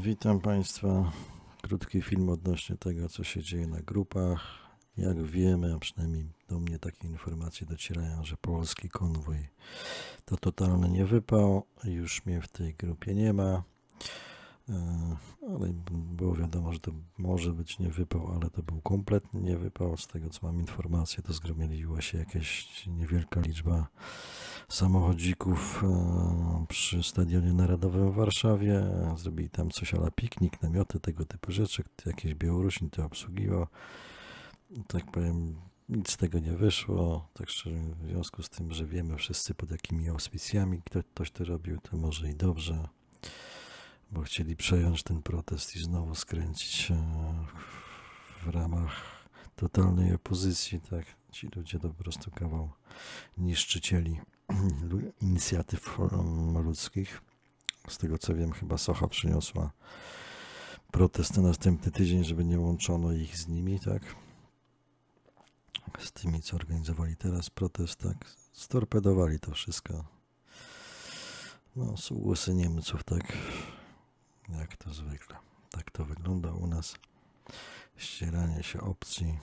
witam Państwa. Krótki film odnośnie tego, co się dzieje na grupach. Jak wiemy, a przynajmniej do mnie takie informacje docierają, że polski konwój to totalny niewypał. Już mnie w tej grupie nie ma. E, ale było wiadomo, że to może być niewypał, ale to był kompletny niewypał. Z tego co mam informację, to zgromadziła się jakaś niewielka liczba samochodzików e, przy Stadionie Narodowym w Warszawie. Zrobili tam coś ala piknik, namioty, tego typu rzeczy. Jakieś Białorusin to obsługiwał. Tak powiem, nic z tego nie wyszło. Także w związku z tym, że wiemy wszyscy pod jakimi auspicjami ktoś to robił, to może i dobrze bo chcieli przejąć ten protest i znowu skręcić e, w ramach totalnej opozycji, tak? Ci ludzie to po prostu kawał niszczycieli inicjatyw e, ludzkich. Z tego co wiem, chyba Socha przyniosła protesty następny tydzień, żeby nie łączono ich z nimi, tak? Z tymi, co organizowali teraz protest, tak? Storpedowali to wszystko. No, są głosy Niemców, tak? jak to zwykle. Tak to wygląda u nas. Ścieranie się opcji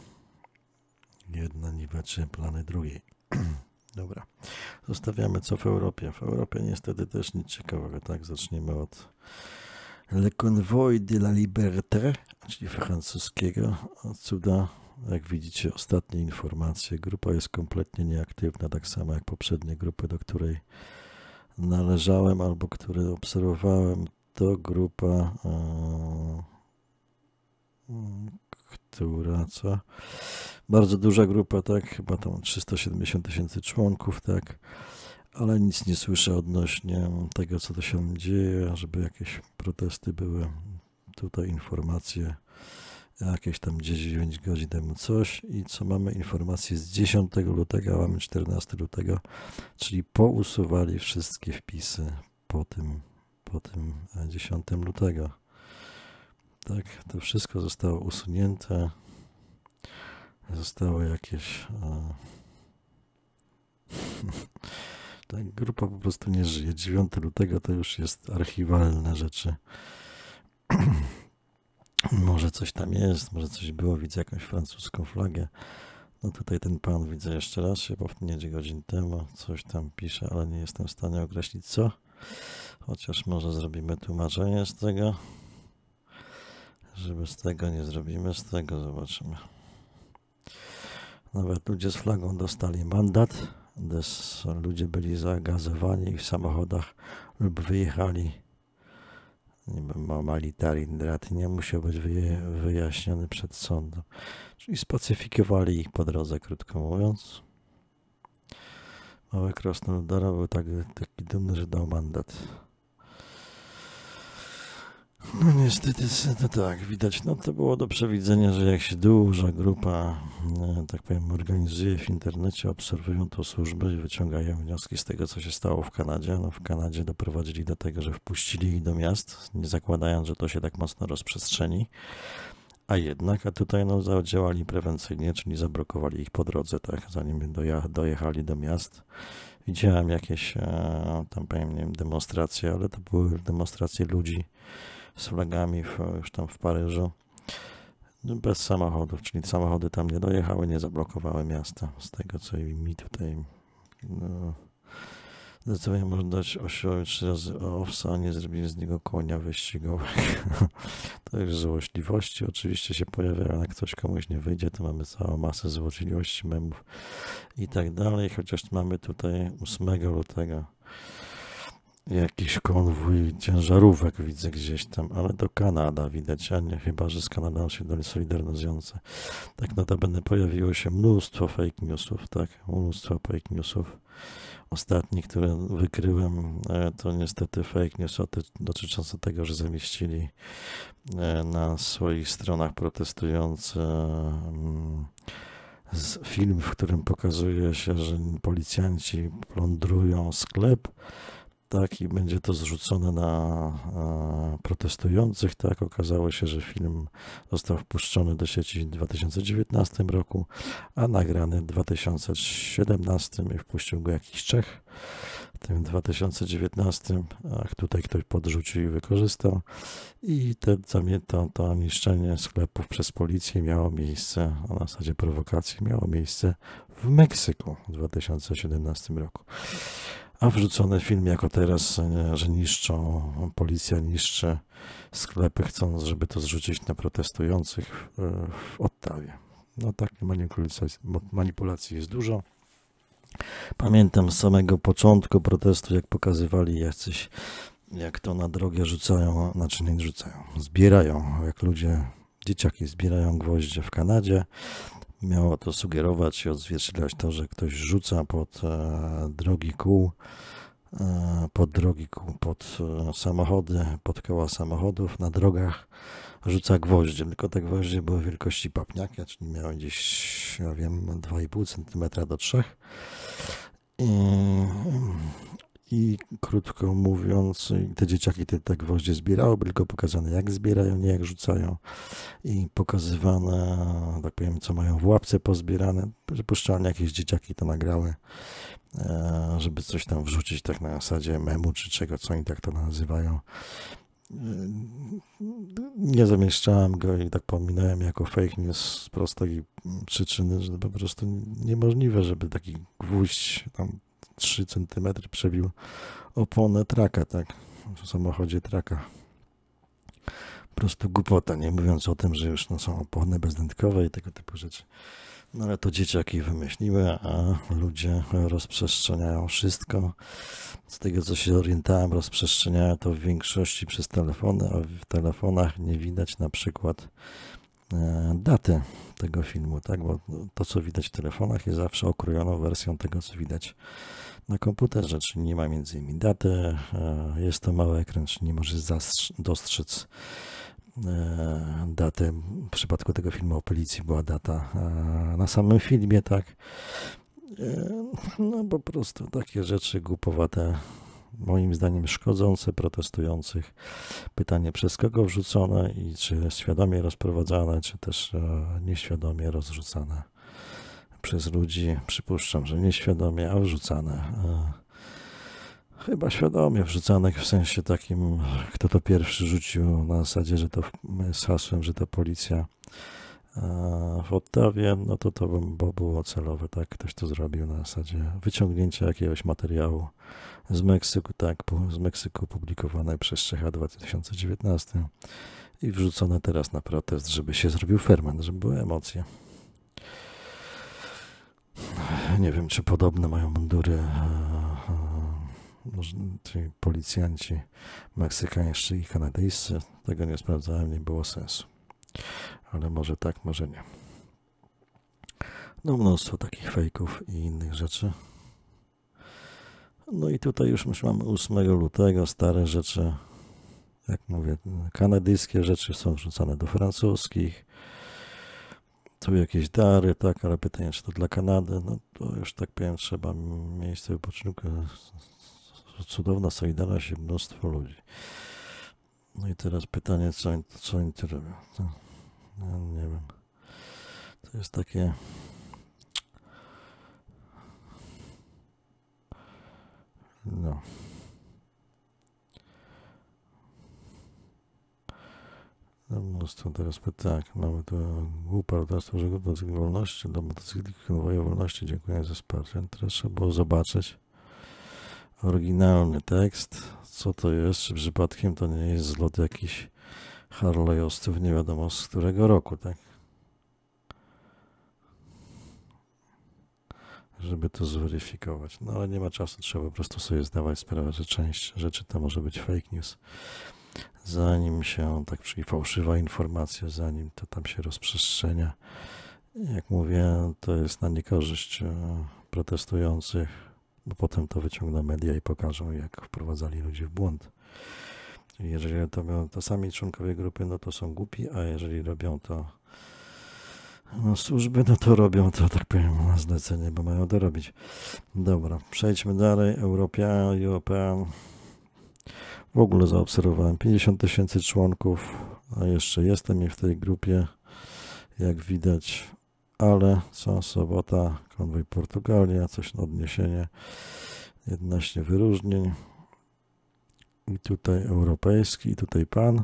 jedna niweczy plany drugiej. Dobra. Zostawiamy co w Europie. W Europie niestety też nic ciekawego, tak? Zaczniemy od Le Convoy de la Liberté, czyli francuskiego cuda. Jak widzicie, ostatnie informacje. Grupa jest kompletnie nieaktywna, tak samo jak poprzednie grupy, do której należałem albo które obserwowałem to grupa, e, która co? Bardzo duża grupa, tak? Chyba tam 370 tysięcy członków, tak? Ale nic nie słyszę odnośnie tego, co to się dzieje, żeby jakieś protesty były. Tutaj informacje jakieś tam 9 godzin temu coś i co mamy informacje z 10 lutego, a mamy 14 lutego, czyli pousuwali wszystkie wpisy po tym po tym 10 e, lutego. Tak, to wszystko zostało usunięte. zostało jakieś. E, A... Ta grupa po prostu nie żyje. 9 lutego to już jest archiwalne rzeczy. może coś tam jest, może coś było. Widzę jakąś francuską flagę. No tutaj ten pan widzę jeszcze raz się powtórnie godzin temu. Coś tam pisze, ale nie jestem w stanie określić co. Chociaż może zrobimy tłumaczenie z tego. Żeby z tego nie zrobimy, z tego zobaczymy. Nawet ludzie z flagą dostali mandat, gdyż ludzie byli zagazowani w samochodach lub wyjechali. Niby Malitarind nie musiał być wyjaśniony przed sądem. Czyli spacyfikowali ich po drodze, krótko mówiąc. Mały Krasnodara był tak, taki dumny, że dał mandat. No niestety, to tak, widać, no to było do przewidzenia, że jak się duża grupa, e, tak powiem, organizuje w internecie, obserwują to służby i wyciągają wnioski z tego, co się stało w Kanadzie. No w Kanadzie doprowadzili do tego, że wpuścili ich do miast, nie zakładając, że to się tak mocno rozprzestrzeni. A jednak, a tutaj no, zadziałali prewencyjnie, czyli zablokowali ich po drodze, tak, zanim dojechali do miast. Widziałem jakieś e, tam powiem, nie wiem, demonstracje, ale to były demonstracje ludzi z flagami w, już tam w Paryżu. No, bez samochodów, czyli samochody tam nie dojechały, nie zablokowały miasta, z tego co mi tutaj no, Zdecydowanie można dać osiołowi trzy razy owsa, a nie zrobili z niego konia wyścigowego. to już złośliwości oczywiście się ale jak ktoś komuś nie wyjdzie, to mamy całą masę złośliwości, memów i tak dalej, chociaż mamy tutaj 8 lutego Jakiś konwój ciężarówek widzę gdzieś tam, ale do Kanada widać, a nie, chyba że z Kanadą się dali solidarnozujące. Tak notabene pojawiło się mnóstwo fake newsów, tak, mnóstwo fake newsów. Ostatni, który wykryłem, e, to niestety fake news dotyczące tego, że zamieścili e, na swoich stronach protestujący mm, film, w którym pokazuje się, że policjanci plądrują sklep tak, i będzie to zrzucone na e, protestujących, tak. Okazało się, że film został wpuszczony do sieci w 2019 roku, a nagrany w 2017 i wpuścił go jakiś Czech tym 2019, a tutaj ktoś podrzucił i wykorzystał. I te, to, to niszczenie sklepów przez policję miało miejsce, a na zasadzie prowokacji miało miejsce w Meksyku w 2017 roku a wrzucony film jako teraz, że niszczą, policja niszczy sklepy, chcąc, żeby to zrzucić na protestujących w Ottawie. No tak, manipulacji jest dużo. Pamiętam z samego początku protestu, jak pokazywali jacyś, jak to na drogę rzucają, znaczy nie rzucają, zbierają, jak ludzie, dzieciaki zbierają gwoździe w Kanadzie, miało to sugerować i odzwierciedlać to, że ktoś rzuca pod e, drogi kół, e, pod drogi kół, pod e, samochody, pod koła samochodów na drogach rzuca gwoździe. tylko te gwoździe były wielkości papniaka, czyli miały gdzieś, ja wiem, 2,5 cm do 3 i krótko mówiąc, te dzieciaki te, te tak gwoździe zbierały, tylko pokazane jak zbierają, nie jak rzucają i pokazywane, tak powiem, co mają w łapce pozbierane. Przypuszczalnie jakieś dzieciaki to nagrały, e, żeby coś tam wrzucić tak na zasadzie memu czy czego, co oni tak to nazywają. E, nie zamieszczałem go i tak pominąłem jako fake news z prostej przyczyny, że po prostu niemożliwe, żeby taki gwóźdź tam 3 cm przebił oponę traka, tak? W samochodzie traka. Po prostu głupota, nie mówiąc o tym, że już no, są opony bezdętkowe i tego typu rzeczy. No ale to dzieciaki wymyśliły, a ludzie rozprzestrzeniają wszystko. Z tego co się orientałem, rozprzestrzeniają to w większości przez telefony, a w telefonach nie widać na przykład e, daty tego filmu, tak? Bo to, co widać w telefonach, jest zawsze okrojoną wersją tego, co widać na komputerze, czyli nie ma między innymi daty, e, jest to mały ekran, czyli nie możesz dostrzec e, daty. W przypadku tego filmu o policji była data e, na samym filmie, tak. No po prostu takie rzeczy głupowate, moim zdaniem szkodzące protestujących. Pytanie przez kogo wrzucone i czy świadomie rozprowadzane, czy też nieświadomie rozrzucane przez ludzi, przypuszczam, że nieświadomie, a wrzucane. E, chyba świadomie wrzucane w sensie takim, kto to pierwszy rzucił na zasadzie, że to z hasłem, że to policja e, w Ottawie, no to to bo było celowe, tak, ktoś to zrobił na zasadzie wyciągnięcia jakiegoś materiału z Meksyku, tak, z Meksyku publikowanej przez Czecha w 2019 i wrzucone teraz na protest, żeby się zrobił ferment, żeby były emocje. Nie wiem, czy podobne mają mundury e, e, ci policjanci meksykańscy i kanadyjscy. Tego nie sprawdzałem, nie było sensu. Ale może tak, może nie. No, mnóstwo takich fejków i innych rzeczy. No i tutaj już, już mamy 8 lutego, stare rzeczy, jak mówię, kanadyjskie rzeczy są wrzucane do francuskich, tu jakieś dary, tak, ale pytanie, czy to dla Kanady, no to już tak powiem, trzeba miejsce wypoczynku, cudowna Solidarność się mnóstwo ludzi. No i teraz pytanie, co, oni, co oni tu robią. No, ja nie wiem. To jest takie... No. No, mnóstwo teraz tak, mamy to głupar do żeglugi wolności dla motocykli konwoju wolności. Dziękuję za wsparcie. Teraz trzeba było zobaczyć oryginalny tekst, co to jest, czy przypadkiem to nie jest zlot jakiś harlejostów nie wiadomo z którego roku, tak? Żeby to zweryfikować. No ale nie ma czasu, trzeba po prostu sobie zdawać sprawę, że część rzeczy to może być fake news zanim się, tak czyli fałszywa informacja, zanim to tam się rozprzestrzenia. Jak mówię, to jest na niekorzyść e, protestujących, bo potem to wyciągną media i pokażą, jak wprowadzali ludzi w błąd. jeżeli robią to sami członkowie grupy, no to są głupi, a jeżeli robią to no, służby, no to robią to, tak powiem, na zlecenie, bo mają to robić. Dobra, przejdźmy dalej. Europia, Europa, w ogóle zaobserwowałem 50 tysięcy członków, a jeszcze jestem i w tej grupie, jak widać, ale co sobota, konwój Portugalia, coś na odniesienie, 11 wyróżnień i tutaj europejski, i tutaj pan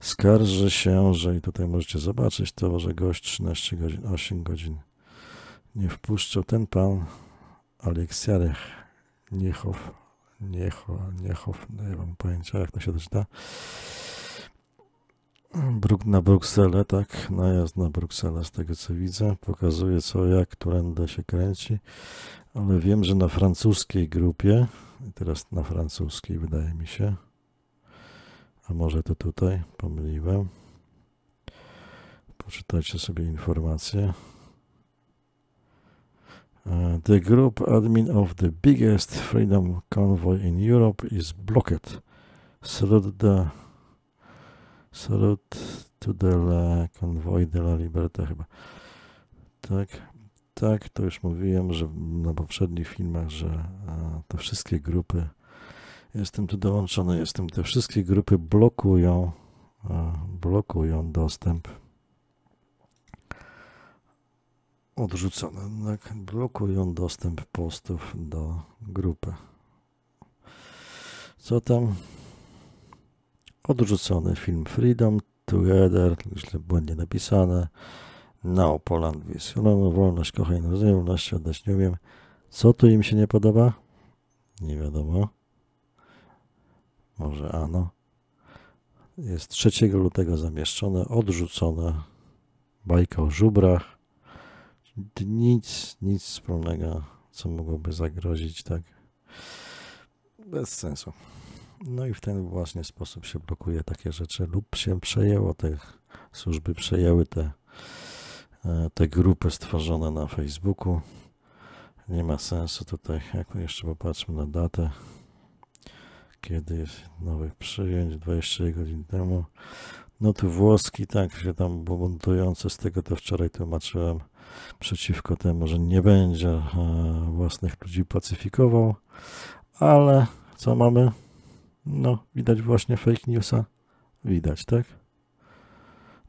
skarży się, że i tutaj możecie zobaczyć to, że gość 13 godzin, 8 godzin nie wpuszczał ten pan Aleksiarek Niechow Niecho, Niechow, no nie mam pojęcia jak to się doczyta. Bruk na Brukselę, tak, najazd na Brukselę z tego co widzę, pokazuje co, jak, którędy się kręci, ale wiem, że na francuskiej grupie, teraz na francuskiej wydaje mi się, a może to tutaj, pomyliłem, poczytajcie sobie informacje. E, the group admin of the biggest freedom convoy in Europe is blocked. Salute, the, salute to the convoy de la Libertad chyba. Tak, tak, to już mówiłem, że na poprzednich filmach, że e, te wszystkie grupy, jestem tu dołączony, jestem, te wszystkie grupy blokują, e, blokują dostęp odrzucone. Tak? Blokują dostęp postów do grupy. Co tam? Odrzucony film Freedom Together, źle błędnie napisane. No, Poland Wies. No, wolność, kochaj, rozumiem, wolności oddać nie umiem. Co tu im się nie podoba? Nie wiadomo. Może ano. Jest 3 lutego zamieszczone, odrzucone. Bajka o żubrach nic, nic wspólnego, co mogłoby zagrozić, tak? Bez sensu. No i w ten właśnie sposób się blokuje takie rzeczy lub się przejęło te służby, przejęły te, e, te grupy stworzone na Facebooku. Nie ma sensu tutaj, jak jeszcze popatrzmy na datę, kiedy jest nowych przyjęć, 20 godzin temu. No tu włoski, tak się tam buntujące, z tego to wczoraj tłumaczyłem przeciwko temu, że nie będzie e, własnych ludzi pacyfikował, ale co mamy? No, widać właśnie fake newsa. Widać, tak?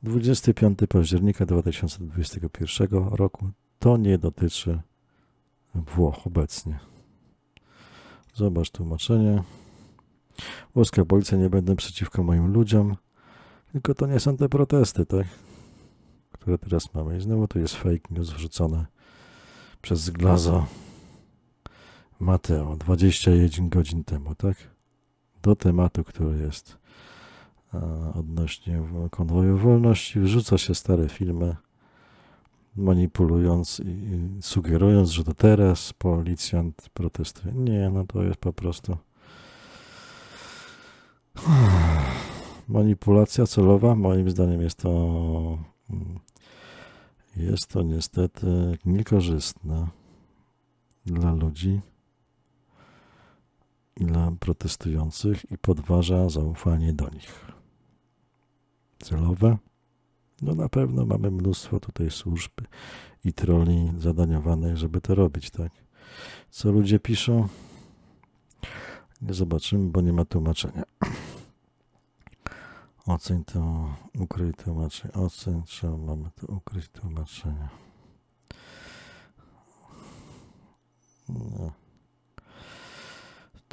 25 października 2021 roku. To nie dotyczy Włoch obecnie. Zobacz tłumaczenie. Włoska policja nie będą przeciwko moim ludziom. Tylko to nie są te protesty, tak? które teraz mamy. I znowu to jest fake news wrzucone przez Glazo Mateo 21 godzin temu, tak? Do tematu, który jest e, odnośnie konwoju wolności, wrzuca się stare filmy, manipulując i sugerując, że to teraz policjant protestuje. Nie, no to jest po prostu manipulacja celowa. Moim zdaniem jest to mm, jest to niestety niekorzystne dla ludzi, i dla protestujących i podważa zaufanie do nich. Celowe? No na pewno mamy mnóstwo tutaj służb i troli zadaniowanych, żeby to robić, tak? Co ludzie piszą? Nie zobaczymy, bo nie ma tłumaczenia. Oceń to, ukryj tłumaczenie. Oceń trzeba, mamy to ukryć tłumaczenie. No.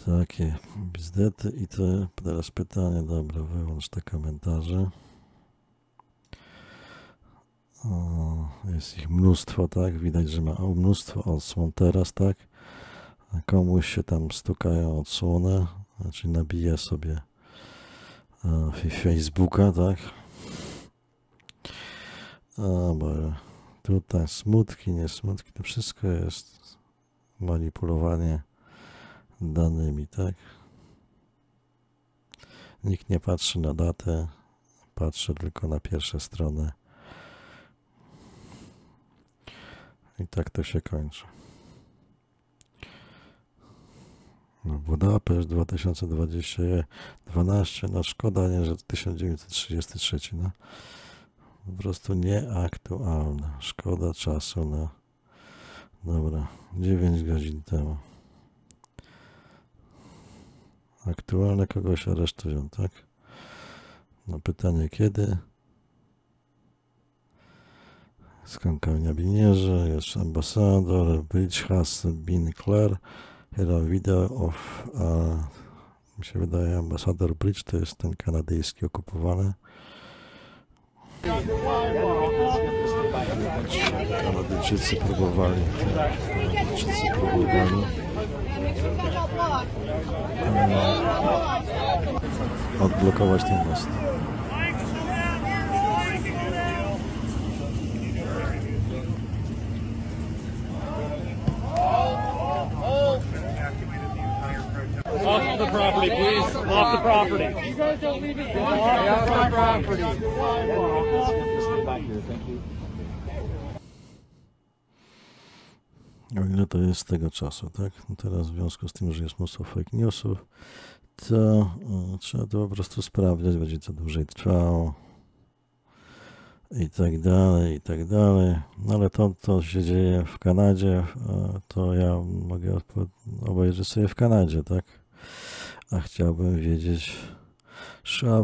Takie bizdety i to teraz pytanie, dobra, wyłącz te komentarze. O, jest ich mnóstwo, tak? Widać, że ma mnóstwo odsłon teraz, tak? Komuś się tam stukają odsłony, znaczy nabija sobie Facebooka, tak? Dobra. Tutaj smutki, nie smutki, to wszystko jest manipulowanie danymi, tak? Nikt nie patrzy na datę, patrzy tylko na pierwsze strony. I tak to się kończy. Budapeszt no, 2012, no szkoda, nie, że 1933, no po prostu nieaktualna, Szkoda czasu na, no. dobra, 9 godzin temu. Aktualne kogoś aresztują, tak? No pytanie kiedy? Skąd kamienia binierzy, jest ambasador, has Bin Clare had video of, mi się wydaje, Ambassador Bridge, to jest ten kanadyjski okupowany. Kanadyjczycy próbowali, tak, Kanadyjczycy próbowali. No, odblokować ten most. Everybody, please, off the property. You guys don't leave it. Off property. O ile to jest z tego czasu, tak? No teraz w związku z tym, że jest mnóstwo fake newsów, to e, trzeba to po prostu sprawdzać, będzie to dłużej trwało i tak dalej, i tak dalej. No ale to, co się dzieje w Kanadzie, e, to ja mogę obejrzeć sobie w Kanadzie, tak? a chciałbym wiedzieć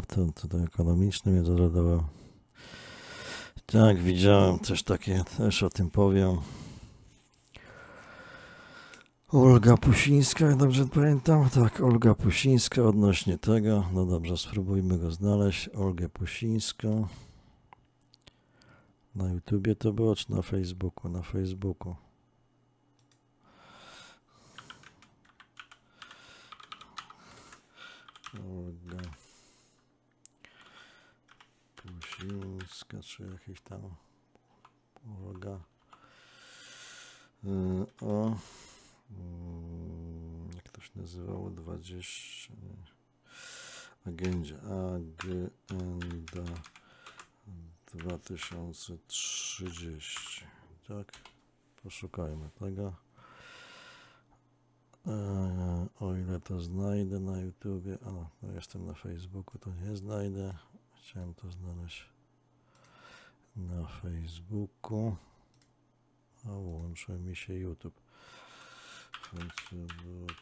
to tutaj ekonomiczny międzynarodowy. Tak, widziałem też takie, też o tym powiem. Olga Pusińska, jak dobrze pamiętam? Tak, Olga Pusińska odnośnie tego. No dobrze, spróbujmy go znaleźć. Olgę Pusińską. Na YouTubie to było, czy na Facebooku? Na Facebooku. Olga. Posiłska, czy jakieś tam Olga. Y, o. Mm, jak to się nazywało? 20. Agendzie. Agenda 2030. Tak. Poszukajmy tego. E, o ile to znajdę na YouTubie. O, no jestem na Facebooku, to nie znajdę. Chciałem to znaleźć na Facebooku. A łączy mi się YouTube. Facebook.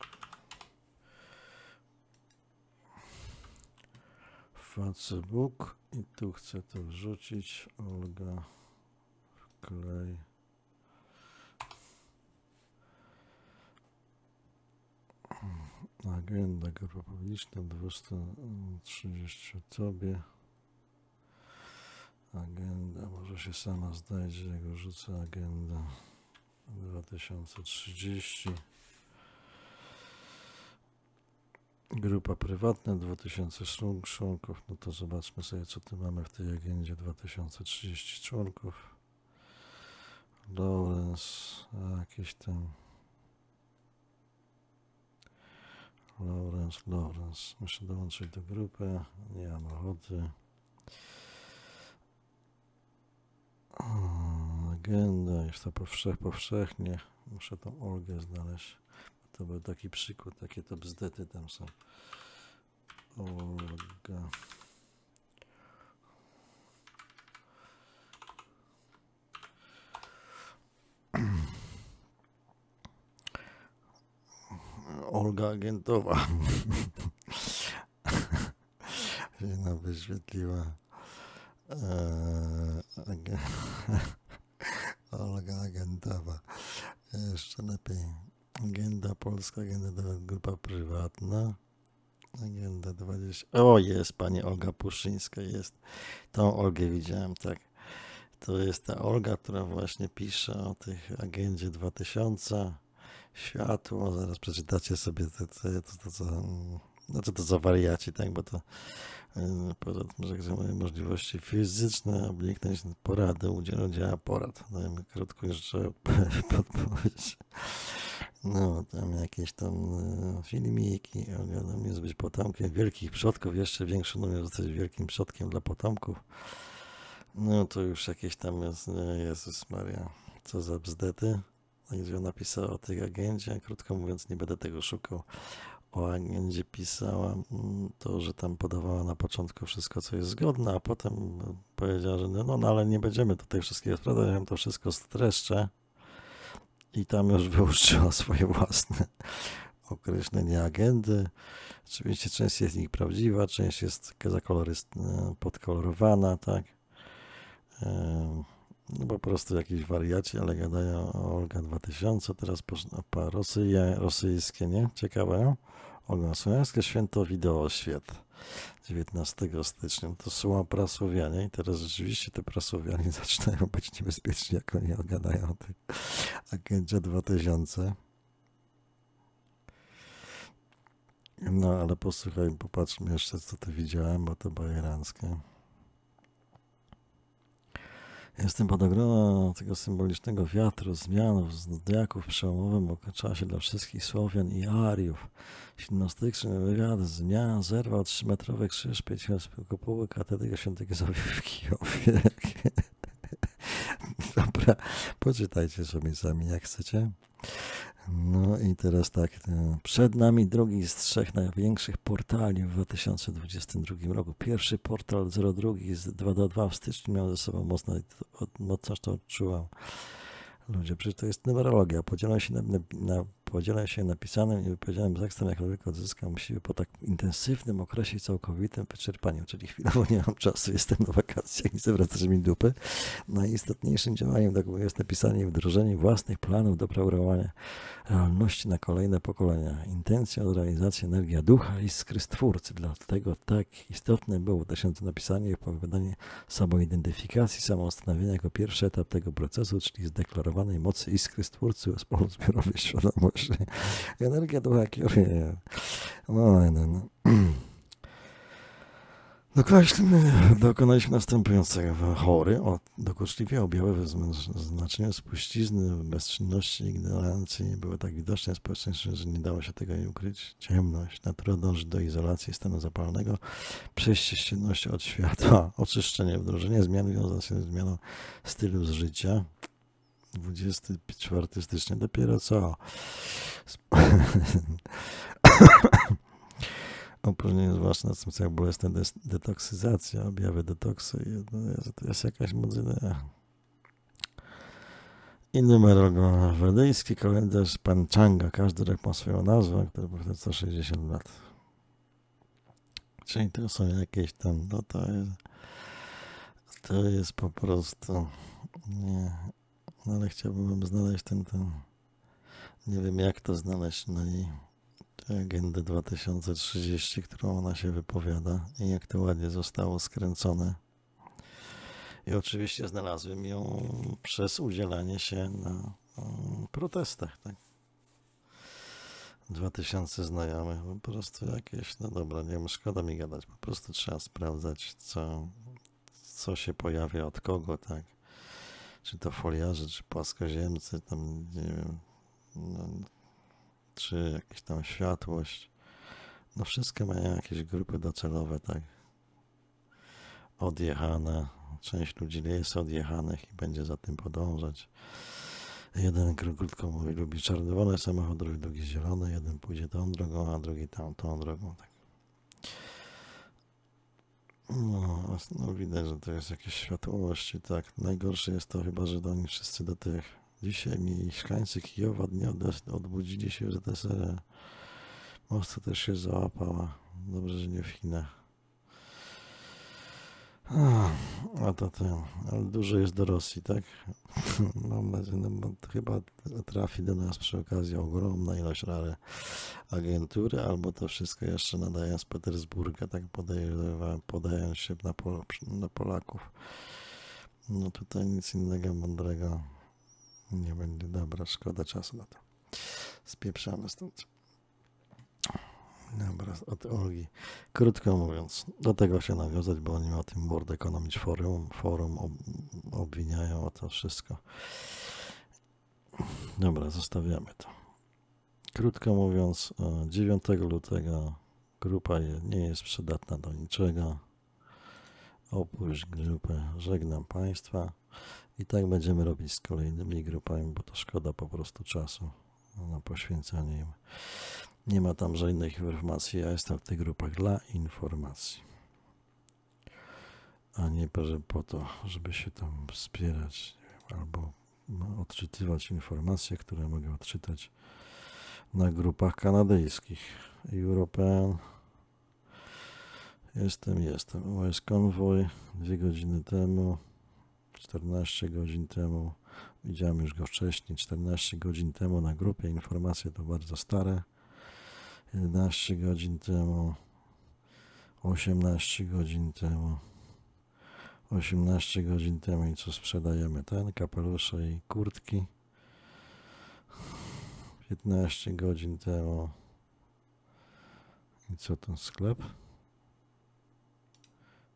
Facebook i tu chcę to wrzucić. Olga wklej. Agenda, grupa publiczna, 230 tobie. Agenda, może się sama znajdzie, jak rzucę agenda 2030. Grupa prywatna, 2000 członków, no to zobaczmy sobie, co tu mamy w tej agendzie, 2030 członków. Lawrence, jakieś tam Lawrence, Lawrence. Muszę dołączyć do grupy. Nie mam ochoty. Agenda, jest to powszech, powszechnie. Muszę tą Olgę znaleźć. To był taki przykład, takie to bzdety tam są. Olga. Olga Agentowa się wyświetliła. Eee, Olga Agentowa. Jeszcze lepiej. Agenda Polska, Agenda Grupa Prywatna. Agenda 20. O, jest pani Olga Puszyńska, jest. Tą Olgę widziałem, tak. To jest ta Olga, która właśnie pisze o tych agendzie 2000 światło. Zaraz przeczytacie sobie to, to, to, to co. Mm, znaczy to za wariaci, tak, bo to y, poza tym, że moje możliwości fizyczne, obliknąć porady, udzielę działa porad. Dajmy krótko jeszcze podpowiedź. No, tam jakieś tam y, filmiki, oglądam jest być potomkiem wielkich przodków, jeszcze większy numer zostać wielkim przodkiem dla potomków. No to już jakieś tam jest, Jezus Maria, co za bzdety gdzie napisała o tej agendzie, krótko mówiąc, nie będę tego szukał. O agendzie pisała mm, to, że tam podawała na początku wszystko, co jest zgodne, a potem no, powiedziała, że no, no, no ale nie będziemy tutaj wszystkiego sprawdzać, ja to wszystko streszczę. I tam już wyłuszczyła swoje własne określenie agendy. Oczywiście część jest z nich prawdziwa, część jest e, podkolorowana, tak. Yy no po prostu jakieś wariaci, ale gadają o Olga 2000, teraz po, po rosyjskie, nie? Ciekawe. Słowiańskie święto Świat 19 stycznia. To słowa prasowianie i teraz rzeczywiście te prasowianie zaczynają być niebezpieczni, jak oni gadają o tej agendzie 2000. No, ale posłuchaj, popatrzmy jeszcze, co tu widziałem, bo to bajeranskie. Jestem pod padogrona tego symbolicznego wiatru, zmian, zodiaków w przełomowym okresie dla wszystkich Słowian i Ariów. Silnostyczny wywiad zmian zerwał trzymetrowy krzyż kopuły katedry świętego Zowie w Kijowie. Dobra, poczytajcie sobie sami jak chcecie. No i teraz tak, e, przed nami drugi z trzech największych portali w 2022 roku. Pierwszy portal 02 z 2 do 2 w styczniu miał ze sobą mocno, mocno to odczuwał ludzie, przecież to jest numerologia. Podzielę się na, na, podzielę się napisanym i wypowiedzianym tekstem, jak tylko odzyskam siły po tak intensywnym okresie i całkowitym wyczerpaniu, czyli chwilowo nie mam czasu, jestem na wakacjach i zawracasz mi dupy. Najistotniejszym działaniem tak jest napisanie i wdrożenie własnych planów do programowania realności na kolejne pokolenia. Intencja od realizacji energia ducha i skry stwórcy. Dlatego tak istotne było też to napisanie i opowiadanie samoidentyfikacji, samostanowienia jako pierwszy etap tego procesu, czyli zdeklarowanie mocy iskry stwórcy zespołu zbiorowej świadomości. Energia ducha kieruje. No, no, no. no. Dokonaliśmy, dokonaliśmy następującego. Chory, o, dokuczliwie objawy znaczenia spuścizny, bezczynności, ignorancji były tak widoczne społeczeństwo, że nie dało się tego nie ukryć. Ciemność, natura dąży do izolacji stanu zapalnego, przejście ścienności od światła, oczyszczenie, wdrożenie zmian wiąże się z zmianą stylu życia. 24 stycznia, dopiero co. Opóźnienie zwłaszcza na tym cechach bolesna detoksyzacja, objawy detoksy, To jest jakaś mudzyna. I numer wedyjski kalendarz Panchanga. Każdy rok ma swoją nazwę, który powstała 160 lat. Czyli to są jakieś tam, no to jest, to jest po prostu nie, no ale chciałbym znaleźć ten, ten. Nie wiem, jak to znaleźć na niej. Agendę 2030, którą ona się wypowiada i jak to ładnie zostało skręcone. I oczywiście znalazłem ją przez udzielanie się na protestach. Tak? 2000 znajomych, po prostu jakieś, no dobra, nie wiem, szkoda mi gadać, po prostu trzeba sprawdzać, co, co się pojawia od kogo, tak czy to foliarze, czy płaskoziemcy, tam nie wiem, no, czy jakieś tam światłość. No wszystkie mają jakieś grupy docelowe, tak. Odjechane. Część ludzi nie jest odjechanych i będzie za tym podążać. Jeden krótko mówi, lubi czerwony samochód, drugi zielony, jeden pójdzie tą drogą, a drugi tamtą drogą. Tak. No, no widać, że to jest jakieś światłości, tak. Najgorsze jest to chyba, że nich wszyscy do tych... Dzisiaj mieszkańcy Kijowa dnia odbudzili się, w ZSR. seria też się załapała. Dobrze, że nie w Chinach. A to ten, ale dużo jest do Rosji, tak? Mam nadzieję, no bo chyba trafi do nas przy okazji ogromna ilość rare agentury, albo to wszystko jeszcze nadają z Petersburga, tak podają podając się na, Pol na Polaków. No tutaj nic innego mądrego nie będzie. Dobra, szkoda czasu na to. Spieprzamy stąd. Dobra, o teologii. Krótko mówiąc, do tego się nawiązać, bo oni o tym World Economic Forum, forum ob, obwiniają o to wszystko. Dobra, zostawiamy to. Krótko mówiąc, 9 e, lutego grupa nie jest przydatna do niczego. Opuść grupę, żegnam Państwa. I tak będziemy robić z kolejnymi grupami, bo to szkoda po prostu czasu na poświęcanie im. Nie ma tam żadnych informacji. Ja jestem w tych grupach dla informacji. A nie po to, żeby się tam wspierać albo odczytywać informacje, które mogę odczytać na grupach kanadyjskich. European. Jestem, jestem. OS konwoj dwie godziny temu, 14 godzin temu. Widziałem już go wcześniej, 14 godzin temu na grupie. Informacje to bardzo stare. 11 godzin temu, 18 godzin temu, 18 godzin temu i co sprzedajemy? Ten, kapelusze i kurtki. 15 godzin temu. I co ten sklep?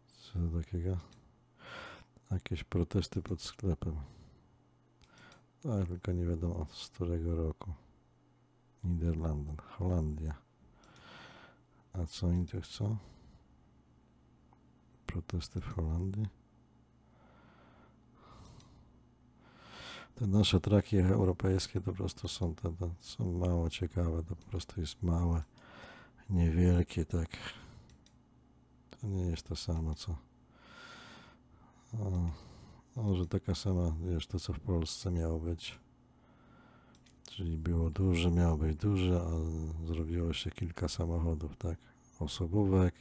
Co takiego? Jakieś protesty pod sklepem. Ale tylko nie wiadomo z którego roku. Niderlandy, Holandia. A co oni to chcą? Protesty w Holandii? Te nasze traki europejskie to po prostu są, te, te, są mało ciekawe, to po prostu jest małe, niewielkie, tak. To nie jest to samo, co... O, może taka sama, wiesz, to co w Polsce miało być. Czyli było duże, miało być duże, a zrobiło się kilka samochodów, tak? Osobówek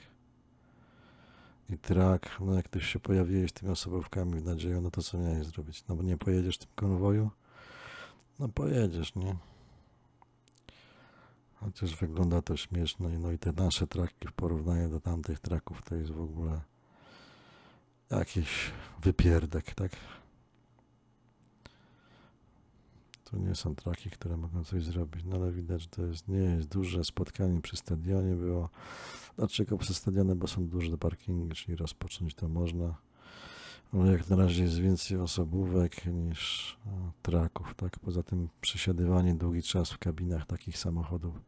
i trak. No jak ty się pojawiłeś tymi osobówkami w nadzieją, no to co miałeś zrobić? No bo nie pojedziesz tym konwoju? No pojedziesz, nie? Chociaż wygląda to śmieszno i no i te nasze traki w porównaniu do tamtych traków to jest w ogóle jakiś wypierdek, tak? To nie są traki, które mogą coś zrobić, no ale widać, że to jest, nie jest duże spotkanie przy stadionie było. Dlaczego przy stadionie? Bo są duże parkingi, czyli rozpocząć to można. Ale no, jak na razie jest więcej osobówek niż e, traków, tak? Poza tym przesiadywanie długi czas w kabinach takich samochodów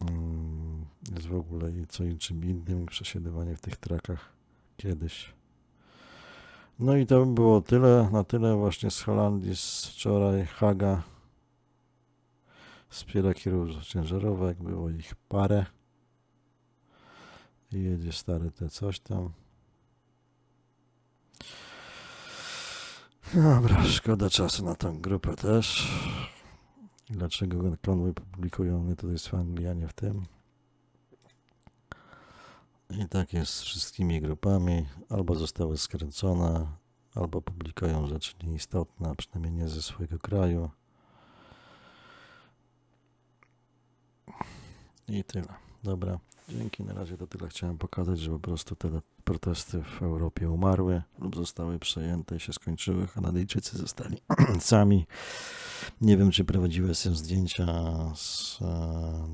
mm, jest w ogóle co niczym innym przesiadywanie w tych trakach kiedyś. No i to by było tyle, na tyle właśnie z Holandii, z wczoraj Haga wspiera kierowców ciężarówek, było ich parę. I jedzie stary te coś tam. Dobra, szkoda czasu na tą grupę też. Dlaczego konwój publikują mnie tutaj są Anglianie w tym? I tak jest z wszystkimi grupami. Albo zostały skręcone, albo publikują rzeczy nieistotne, a przynajmniej nie ze swojego kraju. I tyle. Dobra. Dzięki. Na razie to tyle chciałem pokazać, że po prostu te protesty w Europie umarły lub zostały przejęte i się skończyły. Kanadyjczycy zostali sami. Nie wiem, czy się zdjęcia z e,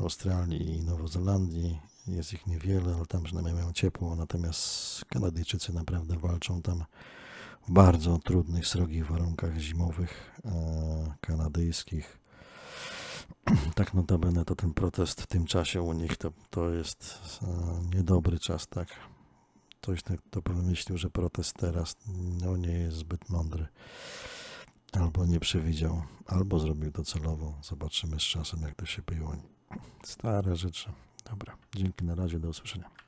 Australii i Nowozelandii jest ich niewiele, ale tam przynajmniej mają ciepło. Natomiast Kanadyjczycy naprawdę walczą tam w bardzo trudnych, srogich warunkach zimowych e, kanadyjskich. Tak notabene to ten protest w tym czasie u nich to, to jest e, niedobry czas, tak. Ktoś tak to pomyślił, że protest teraz no, nie jest zbyt mądry. Albo nie przewidział, albo zrobił to celowo. Zobaczymy z czasem, jak to się wyłoni. Stare rzeczy. Dobra, dzięki na razie, do usłyszenia.